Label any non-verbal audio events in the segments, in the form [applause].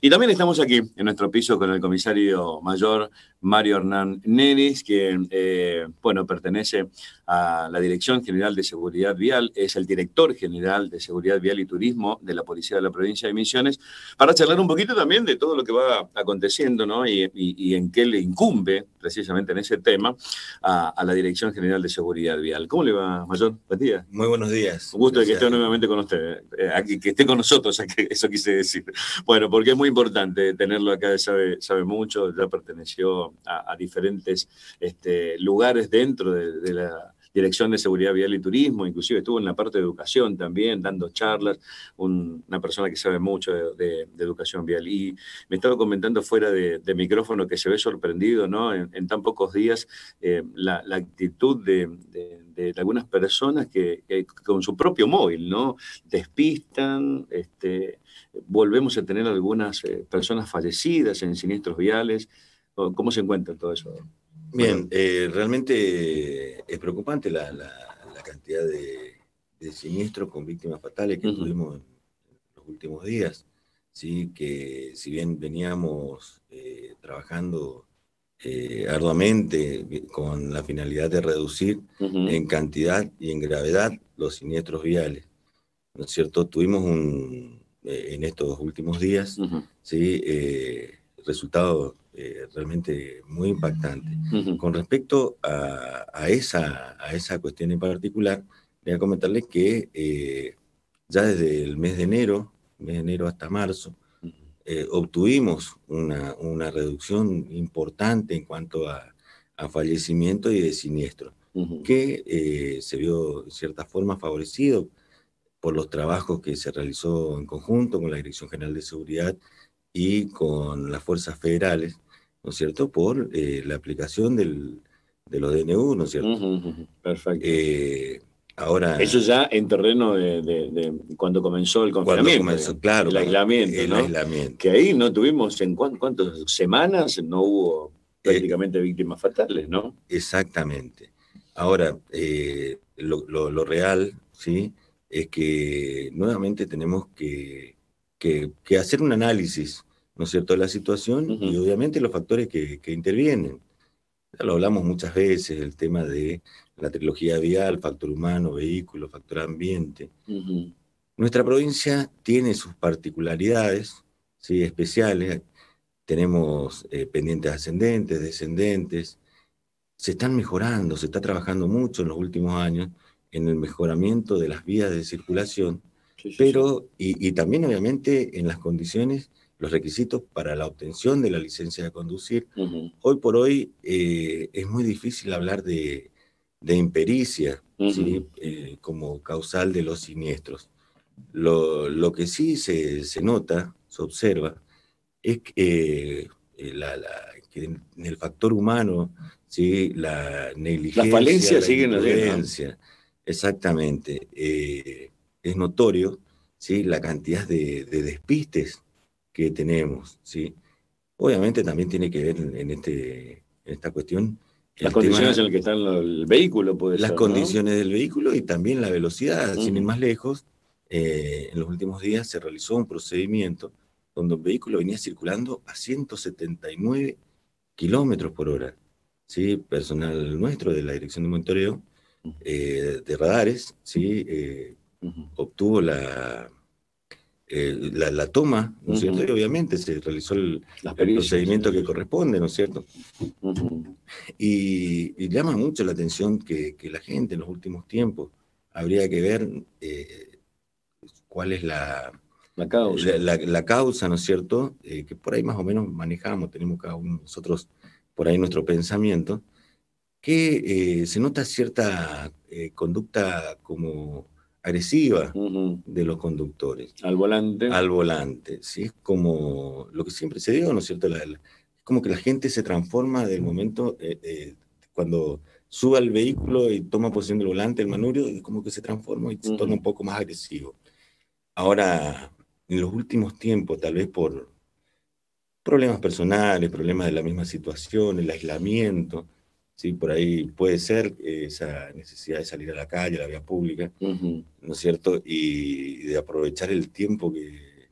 Y también estamos aquí en nuestro piso con el comisario mayor Mario Hernán Nenis, que eh, bueno, pertenece a la Dirección General de Seguridad Vial, es el director general de Seguridad Vial y Turismo de la Policía de la Provincia de Misiones, para charlar un poquito también de todo lo que va aconteciendo ¿no? y, y, en qué le incumbe precisamente en ese tema a, la Dirección General de Seguridad Vial. ¿Cómo le va, Mayor? Buen Muy buenos días. Un gusto de que esté nuevamente con usted, eh, aquí, que esté con nosotros, [laughs] eso quise decir. Bueno, porque es muy importante tenerlo acá, sabe, sabe mucho, ya perteneció a, diferentes este, lugares dentro de, la Dirección de Seguridad Vial y Turismo, inclusive estuvo en la parte de educación también, dando charlas, una persona que sabe mucho de, educación vial. Y me estaba comentando fuera de, micrófono que se ve sorprendido, ¿no? En, tan pocos días, eh, la, actitud de, algunas personas que, con su propio móvil, ¿no? Despistan, este, volvemos a tener algunas eh, personas fallecidas en siniestros viales. ¿Cómo se encuentra todo eso? Bien, eh, realmente eh, es preocupante la, cantidad de, siniestros con víctimas fatales que tuvimos en los últimos días. ¿sí? Que si bien veníamos trabajando arduamente con la finalidad de reducir en cantidad y en gravedad los siniestros viales, ¿no es cierto? Tuvimos un, eh, en estos últimos días, ¿sí? Eh, resultado eh, realmente muy impactante. Con respecto a, a, esa, a cuestión en particular, voy a comentarles que ya desde el mes de enero, de enero hasta marzo, obtuvimos una, reducción importante en cuanto a, fallecimiento y de siniestro, que se vio de cierta forma favorecido por los trabajos que se realizó en conjunto con la Dirección General de Seguridad y con las fuerzas federales, ¿no es cierto?, por eh, la aplicación de los DNU, ¿no es cierto? perfecto. Eh, ahora... Eso ya en terreno de, cuando comenzó el confinamiento. claro. El aislamiento, ¿no? Que ahí no tuvimos, ¿en cuántas semanas no hubo eh, prácticamente víctimas fatales, no? Exactamente. Ahora, lo, real, ¿sí?, es que nuevamente tenemos que, que, hacer un análisis, ¿no es cierto?, de la situación y obviamente los factores que, que intervienen. Ya lo hablamos muchas veces, el tema de la trilogía vial, factor humano, vehículo, factor ambiente. Nuestra provincia tiene sus particularidades ¿sí? especiales. Tenemos eh, pendientes ascendentes, descendentes. Se están mejorando, se está trabajando mucho en los últimos años en el mejoramiento de las vías de circulación, pero y, también obviamente en las condiciones, los requisitos para la obtención de la licencia de conducir. Hoy por hoy eh, es muy difícil hablar de, impericia eh, como causal de los siniestros. Lo, que sí se, nota, se observa, es eh, que, en el factor humano, ¿sí? la negligencia, las falencias la siguen Exactamente. Eh, es notorio ¿sí? la cantidad de, despistes que tenemos. ¿sí? Obviamente también tiene que ver en, este, esta cuestión. Las condiciones en las que está el vehículo, puede Las condiciones del vehículo y también la velocidad. Sin ir más lejos, eh, en los últimos días se realizó un procedimiento donde un vehículo venía circulando a 179 kilómetros por hora. ¿sí? Personal nuestro de la Dirección de Monitoreo eh, de radares, ¿sí? Eh, obtuvo eh, la, la, toma, ¿no es cierto? Y obviamente se realizó el, procedimiento que corresponde, ¿no es cierto? y, llama mucho la atención que, la gente en los últimos tiempos habría que ver cuál es la... La causa. ¿no es cierto? que por ahí más o menos manejamos, tenemos cada uno de nosotros por ahí nuestro pensamiento, que eh, se nota cierta eh, conducta como agresiva de los conductores. Al volante. Al volante, sí, es como lo que siempre se dio, ¿no es cierto? es como que la gente se transforma del momento eh, cuando sube al vehículo y toma posición del volante, el manubrio, es como que se transforma y se torna un poco más agresivo. Ahora, en los últimos tiempos, tal vez por problemas personales, problemas de la misma situación, el aislamiento, ¿sí? Por ahí puede ser esa necesidad de salir a la calle, a la vía pública, ¿no es cierto? Y, de aprovechar el tiempo que,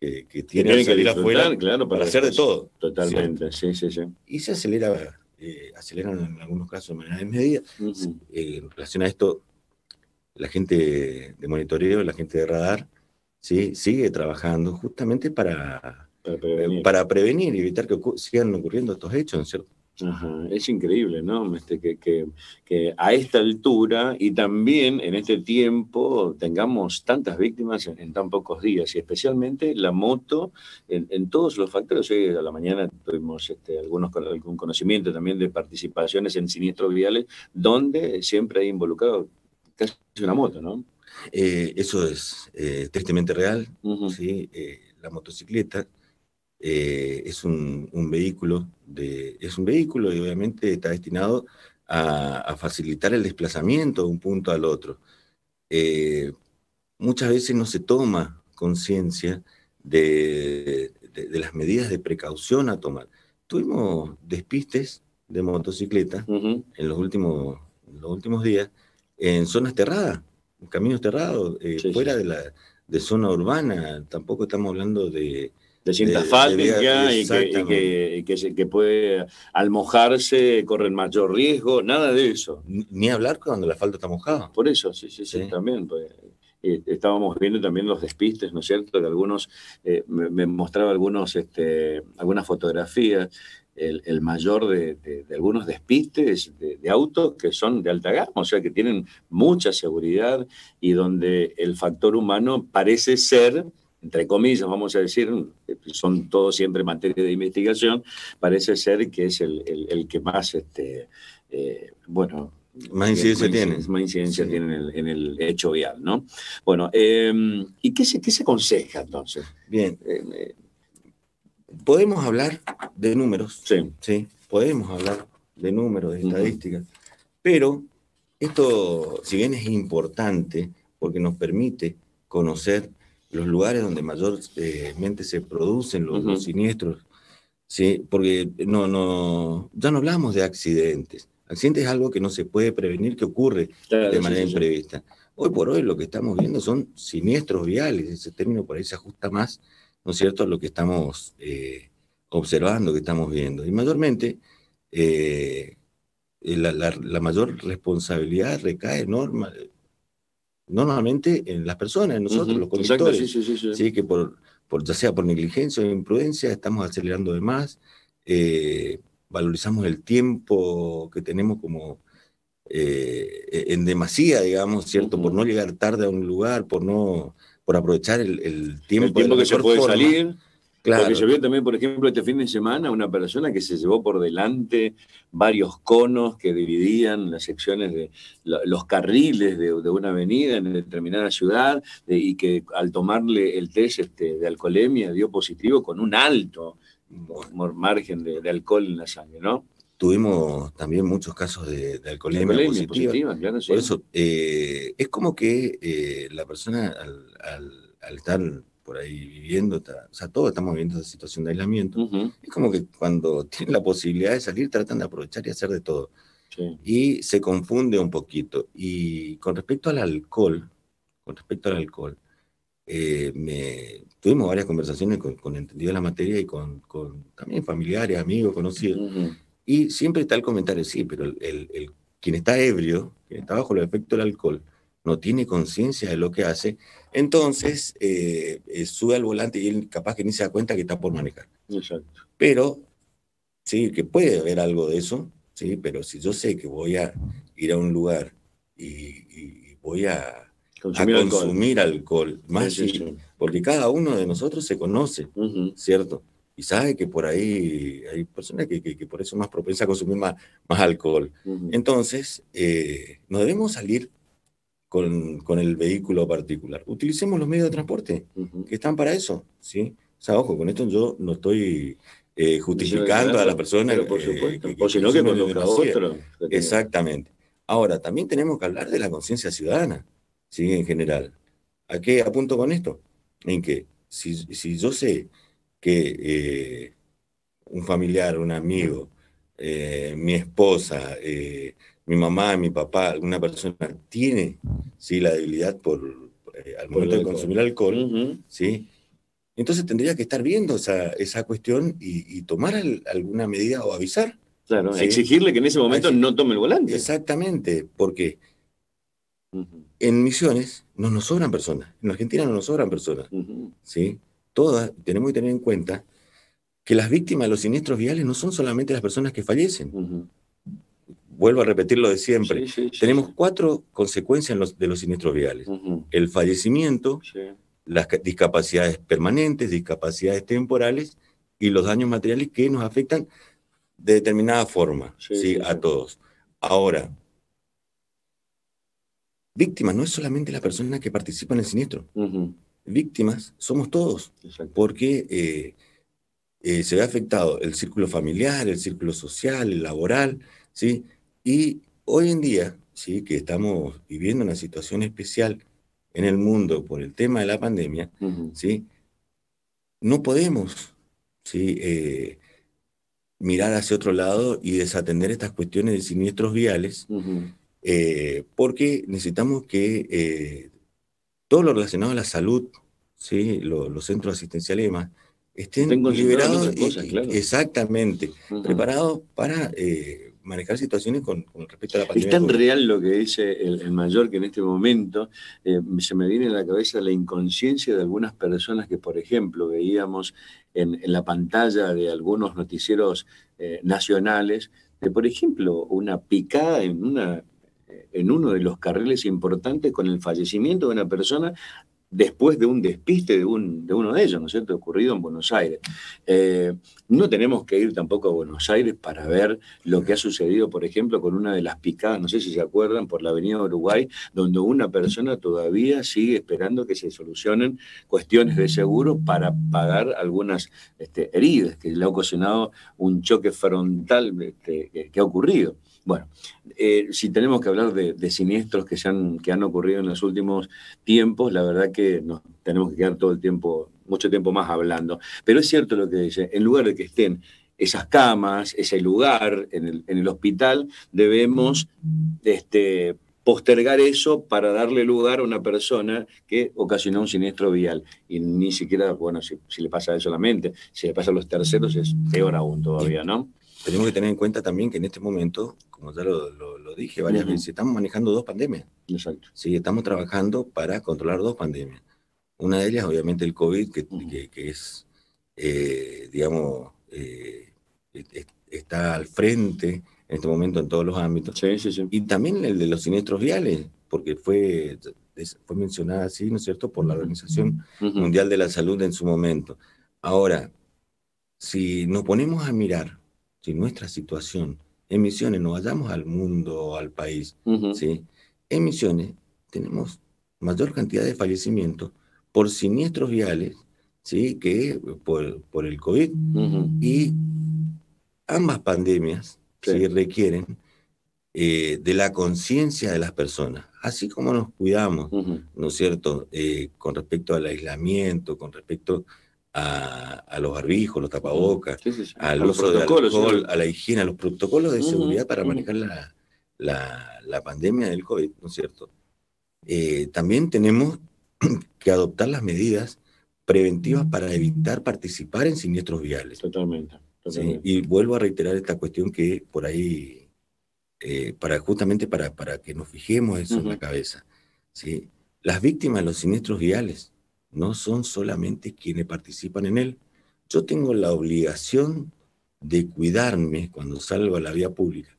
que, tiene que, salir afuera para, hacer de todo. Totalmente, sí, sí, sí. Y se acelera, eh, aceleran en algunos casos de manera desmedida. Eh, en relación a esto, la gente de monitoreo, la gente de radar, ¿sí? sigue trabajando justamente para... Para prevenir. y evitar que sigan ocurriendo estos hechos, ¿no es ¿cierto? Es increíble, ¿no? Este, que, que, a esta altura y también en este tiempo tengamos tantas víctimas en, tan pocos días y especialmente la moto en, todos los factores. Hoy a la mañana tuvimos este, algunos, algún conocimiento también de participaciones en siniestros viales donde siempre hay involucrado casi una moto, ¿no? Eh, eso es eh, tristemente real, ¿sí? Eh, la motocicleta eh, es un, vehículo de, es un vehículo y obviamente está destinado a, facilitar el desplazamiento de un punto al otro. Eh, muchas veces no se toma conciencia de, las medidas de precaución a tomar. Tuvimos despistes de motocicleta en, los últimos, los últimos días en zonas cerradas caminos cerrados eh, fuera De, la, de zona urbana. Tampoco estamos hablando de, de, cinta y, que, puede, al mojarse, corren mayor riesgo, nada de eso. Ni hablar cuando la falta está mojada. Por eso, sí, sí, sí, también. Pues, estábamos viendo también los despistes, ¿no es cierto? Que algunos, eh, me, mostraba algunos, este, algunas fotografías, el, mayor de, algunos despistes de, autos que son de alta gama, o sea, que tienen mucha seguridad y donde el factor humano parece ser entre comillas, vamos a decir, son todos siempre materia de investigación, parece ser que es el, que más, este, eh, bueno, más incidencia tiene. Más incidencia tiene en el, hecho vial, ¿no? Bueno, em, ¿y qué se, qué se aconseja entonces? Bien, em, eh, podemos hablar de números, sí. podemos hablar de números, de estadísticas, pero esto, si bien es importante, porque nos permite conocer los lugares donde mayormente se producen los, siniestros, ¿sí? porque no, no, ya no hablamos de accidentes. Accidente es algo que no se puede prevenir que ocurre de manera imprevista. Hoy por hoy lo que estamos viendo son siniestros viales, ese término por ahí se ajusta más, ¿no es cierto?, a lo que estamos eh, observando, que estamos viendo. Y mayormente eh, la, mayor responsabilidad recae enorme, normalmente en las personas, en nosotros, los conductores. sí, sí, sí, que por, por, ya sea por negligencia o imprudencia, estamos acelerando de más, eh, valorizamos el tiempo que tenemos como eh, en demasía, digamos, ¿cierto? Por no llegar tarde a un lugar, por no por aprovechar el, tiempo, que se puede salir Claro. yo vi también, por ejemplo, este fin de semana una persona que se llevó por delante varios conos que dividían las secciones de los carriles de, una avenida en determinada ciudad y que al tomarle el test este, de alcoholemia dio positivo con un alto margen de, alcohol en la sangre, ¿no? Tuvimos también muchos casos de, alcoholemia, positiva. claro, Por eso, eh, es como que eh, la persona al estar por ahí viviendo, o sea, todos estamos viviendo esa situación de aislamiento. Es como que cuando [laughs] tienen la posibilidad de salir, tratan de aprovechar y hacer de todo. Y se confunde un poquito. Y con respecto al alcohol, con respecto al alcohol, eh, me, tuvimos varias conversaciones con, entendido entendidos de la materia y con, con también familiares, amigos, conocidos. Y siempre está el comentario, sí, pero el, quien está ebrio, quien está bajo el efecto del alcohol, no tiene conciencia de lo que hace entonces, eh, eh, sube al volante y él capaz que ni se da cuenta que está por manejar. Exacto. Pero, sí, que puede haber algo de eso, sí, pero si yo sé que voy a ir a un lugar y, voy a consumir, alcohol, más porque cada uno de nosotros se conoce, ¿cierto? Y sabe que por ahí hay personas que, por eso son más propensas a consumir más, alcohol. Entonces, eh, no debemos salir con, el vehículo particular. Utilicemos los medios de transporte que están para eso, ¿sí? O sea, ojo, con esto yo no estoy eh, justificando a la persona. por supuesto, sino que con otro. Exactamente. Ahora, también tenemos que hablar de la conciencia ciudadana, ¿sí? En general. ¿A qué apunto con esto? En que si, yo sé que eh, un familiar, un amigo, eh, mi esposa, mi mamá, mi papá, alguna persona tiene ¿sí? la debilidad por, eh, al momento de consumir alcohol, ¿sí? entonces tendría que estar viendo esa, cuestión y, tomar alguna medida o avisar. exigirle que en ese momento no tome el volante. Exactamente, porque en misiones no nos sobran personas, en Argentina no nos sobran personas. Todas tenemos que tener en cuenta que las víctimas de los siniestros viales no son solamente las personas que fallecen vuelvo a repetir lo de siempre, tenemos cuatro consecuencias de los siniestros viales. El fallecimiento, las discapacidades permanentes, discapacidades temporales y los daños materiales que nos afectan de determinada forma a todos. Ahora, víctimas no es solamente la persona que participa en el siniestro. Víctimas somos todos, porque eh, eh, se ve afectado el círculo familiar, el círculo social, el laboral, ¿sí? Y hoy en día, ¿sí? que estamos viviendo una situación especial en el mundo por el tema de la pandemia, ¿sí? no podemos ¿sí? Eh, mirar hacia otro lado y desatender estas cuestiones de siniestros viales, eh, porque necesitamos que eh, todo lo relacionado a la salud, ¿sí? los centros asistenciales y demás, estén liberados, exactamente, preparados para manejar situaciones con, respecto a la pandemia. Es tan real lo que dice el, mayor que en este momento eh, se me viene a la cabeza la inconsciencia de algunas personas que, por ejemplo, veíamos en, la pantalla de algunos noticieros eh, nacionales, de, por ejemplo, una picada en una eh, en uno de los carriles importantes con el fallecimiento de una persona después de un despiste de, un, de uno de ellos, ¿no es cierto?, ocurrido en Buenos Aires. Eh, no tenemos que ir tampoco a Buenos Aires para ver lo que ha sucedido, por ejemplo, con una de las picadas, no sé si se acuerdan, por la Avenida Uruguay, donde una persona todavía sigue esperando que se solucionen cuestiones de seguro para pagar algunas este, heridas que le ha ocasionado un choque frontal este, que ha ocurrido. Bueno, eh, si tenemos que hablar de, siniestros que, han, que han ocurrido en los últimos tiempos, la verdad que nos tenemos que quedar todo el tiempo, mucho tiempo más hablando. Pero es cierto lo que dice, en lugar de que estén esas camas, ese lugar en el, en el hospital, debemos este, postergar eso para darle lugar a una persona que ocasionó un siniestro vial. Y ni siquiera, bueno, si, le pasa a él solamente, si le pasa a los terceros es peor aún todavía, ¿no? Tenemos que tener en cuenta también que en este momento, como ya lo, dije varias veces, estamos manejando dos pandemias. Exacto. Sí, estamos trabajando para controlar dos pandemias. Una de ellas, obviamente, el COVID, que, es, eh, digamos, eh, está al frente en este momento en todos los ámbitos. Y también el de los siniestros viales, porque fue, fue mencionada así, ¿no es cierto?, por la Organización Mundial de la Salud en su momento. Ahora, si nos ponemos a mirar si nuestra situación emisiones misiones, no vayamos al mundo, al país, ¿sí? en tenemos mayor cantidad de fallecimientos por siniestros viales ¿sí? que por, por el COVID. Y ambas pandemias si requieren, eh, de la conciencia de las personas. Así como nos cuidamos, ¿no es cierto?, eh, con respecto al aislamiento, con respecto a, los barbijos, los tapabocas, al a uso del alcohol, a la higiene, a los protocolos de seguridad para manejar la, pandemia del COVID, ¿no es cierto? Eh, también tenemos [clears throat] que adoptar las medidas preventivas mm. para evitar participar en siniestros viales. Totalmente y vuelvo a reiterar esta cuestión que por ahí, eh, para, justamente para, para que nos fijemos eso en la cabeza. ¿sí? Las víctimas de los siniestros viales no son solamente quienes participan en él. Yo tengo la obligación de cuidarme cuando salgo a la vía pública,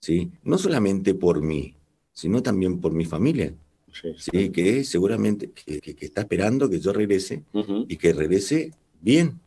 ¿sí? no solamente por mí, sino también por mi familia. Sí, que seguramente que, que, está esperando que yo regrese y que regrese bien,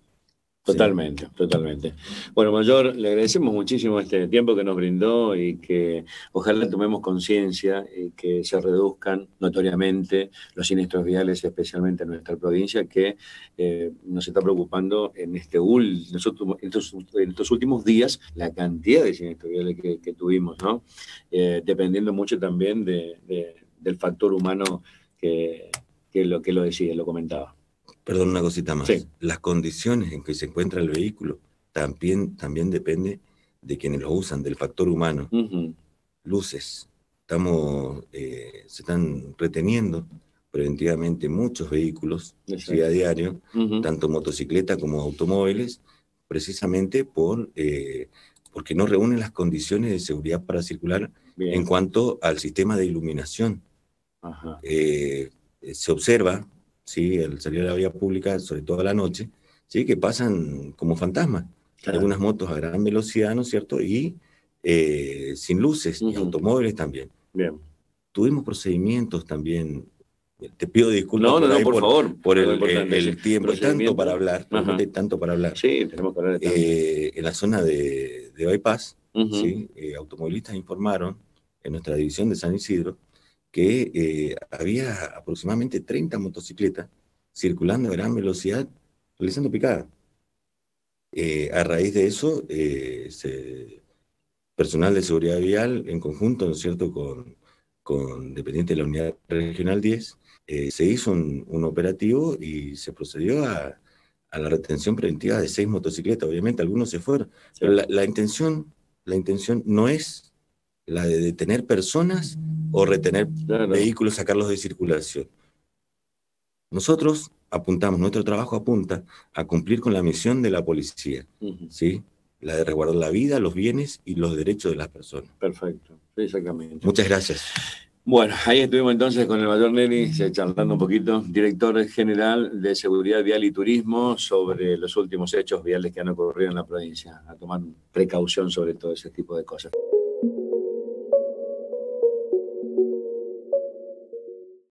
Totalmente, totalmente. Bueno, Mayor, le agradecemos muchísimo este tiempo que nos brindó y que ojalá tomemos conciencia y eh, que se reduzcan notoriamente los siniestros viales, especialmente en nuestra provincia, que eh, nos está preocupando en, este en, estos, últimos días la cantidad de siniestros viales que, tuvimos, ¿no? Eh, dependiendo mucho también del factor humano que, que, lo, que lo decía, lo comentaba. Perdón, una cosita más. Las condiciones en que se encuentra el vehículo también, también depende de quienes lo usan, del factor humano. Luces. Estamos, eh, se están reteniendo preventivamente muchos vehículos día a diario, tanto motocicletas como automóviles, precisamente por, eh, porque no reúnen las condiciones de seguridad para circular en cuanto al sistema de iluminación. Eh, se observa ¿sí? al salir a la vía pública, sobre todo a la noche, ¿sí? que pasan como fantasmas. Algunas motos a gran velocidad, ¿no es cierto? Y eh, sin luces, y automóviles también. Bien. Tuvimos procedimientos también. Te pido disculpas. No, no, por, no, por, favor. Por el, tiempo, tanto para hablar, tanto para hablar. Sí, tenemos que hablar. Eh, en la zona de, de Bypass, eh, automovilistas informaron en nuestra división de San Isidro que eh, había aproximadamente 30 motocicletas circulando a gran velocidad realizando picadas. Eh, a raíz de eso, eh, personal de seguridad vial, en conjunto, ¿no es cierto?, con, con dependiente de la unidad regional 10, se hizo un, operativo y se procedió a, a, la retención preventiva de seis motocicletas. Obviamente algunos se fueron, pero la, intención, la intención no es la de detener personas o retener vehículos, sacarlos de circulación. Nosotros apuntamos, nuestro trabajo apunta a cumplir con la misión de la policía, ¿sí? La de resguardar la vida, los bienes y los derechos de las personas. Perfecto, exactamente. Muchas gracias. Bueno, ahí estuvimos entonces con el mayor Nelly charlando un poquito, director general de Seguridad Vial y Turismo, sobre los últimos hechos viales que han ocurrido en la provincia, a tomar precaución sobre todo ese tipo de cosas.